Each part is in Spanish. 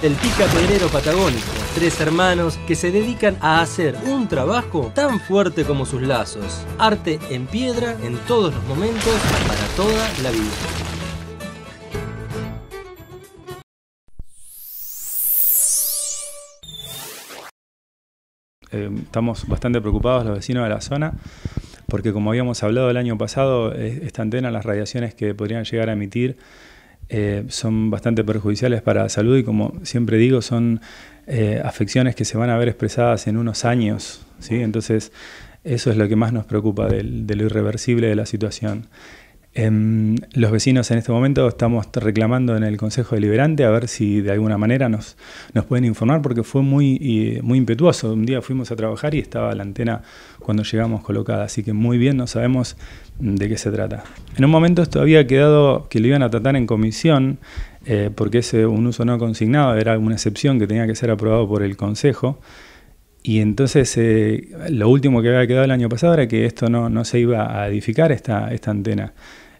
El picapedrero patagónico, tres hermanos que se dedican a hacer un trabajo tan fuerte como sus lazos. Arte en piedra en todos los momentos para toda la vida. Eh, estamos bastante preocupados los vecinos de la zona porque como habíamos hablado el año pasado, eh, esta antena, las radiaciones que podrían llegar a emitir eh, son bastante perjudiciales para la salud y como siempre digo, son eh, afecciones que se van a ver expresadas en unos años. Entonces, eso es lo que más nos preocupa de lo irreversible de la situación. Em, los vecinos en este momento estamos reclamando en el Consejo Deliberante a ver si de alguna manera nos, pueden informar porque fue muy, muy impetuoso. Un día fuimos a trabajar y estaba la antena cuando llegamos colocada, así que muy bien, no sabemos de qué se trata. En un momento esto había quedado que lo iban a tratar en comisión eh, porque es un uso no consignado, era una excepción que tenía que ser aprobado por el Consejo. Y entonces eh, lo último que había quedado el año pasado era que esto no, se iba a edificar, esta, esta antena.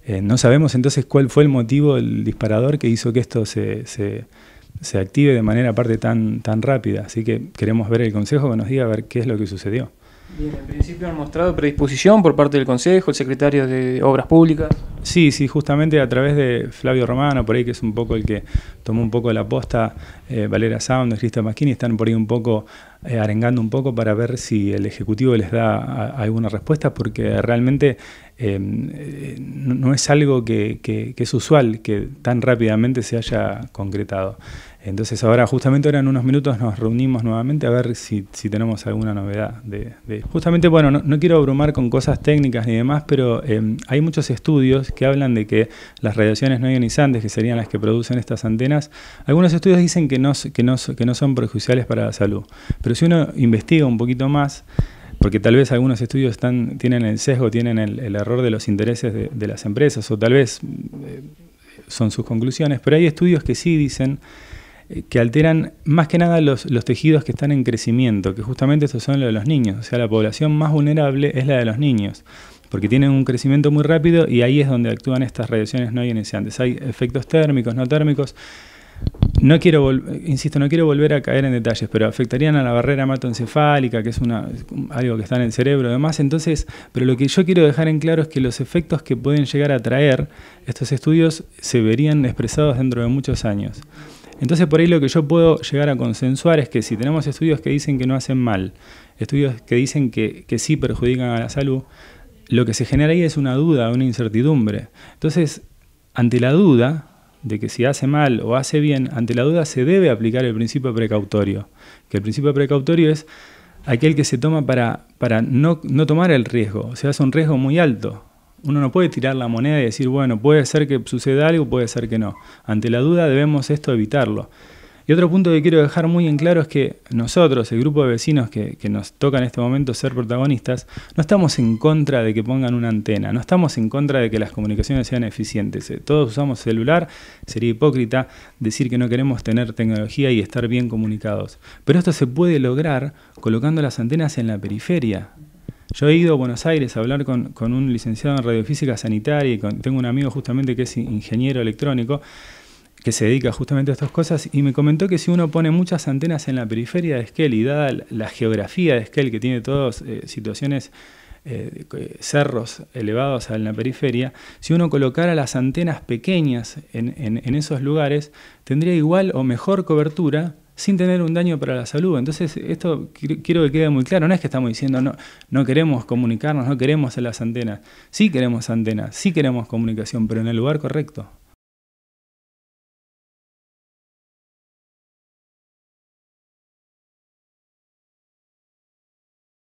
Eh, no sabemos entonces cuál fue el motivo, el disparador que hizo que esto se, active de manera aparte tan, tan rápida. Así que queremos ver el consejo que nos diga a ver qué es lo que sucedió. Bien, en principio han mostrado predisposición por parte del Consejo, el secretario de Obras Públicas. Sí, sí, justamente a través de Flavio Romano, por ahí que es un poco el que tomó un poco la posta, eh, Valera Sound, Cristo Maschini, están por ahí un poco eh, arengando un poco para ver si el Ejecutivo les da alguna respuesta, porque realmente eh, no, es algo que, es usual que tan rápidamente se haya concretado. Entonces ahora, justamente ahora en unos minutos nos reunimos nuevamente a ver si, tenemos alguna novedad. De, Justamente, bueno, no, quiero abrumar con cosas técnicas ni demás, pero eh, hay muchos estudios que hablan de que las radiaciones no ionizantes, que serían las que producen estas antenas, algunos estudios dicen que no, que que no son perjudiciales para la salud. Pero si uno investiga un poquito más, porque tal vez algunos estudios están, tienen el sesgo, tienen el, error de los intereses de, las empresas, o tal vez eh, son sus conclusiones, pero hay estudios que sí dicen eh, que alteran más que nada los, los, tejidos que están en crecimiento, que justamente estos son los de los niños, o sea, la población más vulnerable es la de los niños, porque tienen un crecimiento muy rápido y ahí es donde actúan estas radiaciones no ionizantes. Hay efectos térmicos, no térmicos, no quiero, insisto, no quiero volver a caer en detalles, pero afectarían a la barrera hematoencefálica, que es una, algo que está en el cerebro, demás. Entonces, pero lo que yo quiero dejar en claro es que los efectos que pueden llegar a traer estos estudios se verían expresados dentro de muchos años. Entonces, por ahí lo que yo puedo llegar a consensuar es que si tenemos estudios que dicen que no hacen mal, estudios que dicen que, que sí perjudican a la salud, lo que se genera ahí es una duda, una incertidumbre. Entonces, ante la duda, de que si hace mal o hace bien, ante la duda se debe aplicar el principio precautorio, que el principio precautorio es aquel que se toma para, para no, no tomar el riesgo, o sea, es un riesgo muy alto. Uno no puede tirar la moneda y decir, bueno, puede ser que suceda algo, puede ser que no. Ante la duda debemos esto evitarlo. Y otro punto que quiero dejar muy en claro es que nosotros, el grupo de vecinos que, nos toca en este momento ser protagonistas, no estamos en contra de que pongan una antena, no estamos en contra de que las comunicaciones sean eficientes. Eh, todos usamos celular, sería hipócrita decir que no queremos tener tecnología y estar bien comunicados. Pero esto se puede lograr colocando las antenas en la periferia, yo he ido a Buenos Aires a hablar con, un licenciado en radiofísica sanitaria y tengo un amigo justamente que es ingeniero electrónico se dedica justamente a estas cosas y me comentó que si uno pone muchas antenas en la periferia de Esquel y dada la geografía de Esquel, que tiene todas eh, situaciones eh, cerros elevados en la periferia, si uno colocara las antenas pequeñas en, esos lugares, tendría igual o mejor cobertura sin tener un daño para la salud. Entonces, esto quiero que quede muy claro, no es que estamos diciendo no, no queremos comunicarnos, no queremos las antenas. Sí queremos antenas, sí queremos comunicación, pero en el lugar correcto.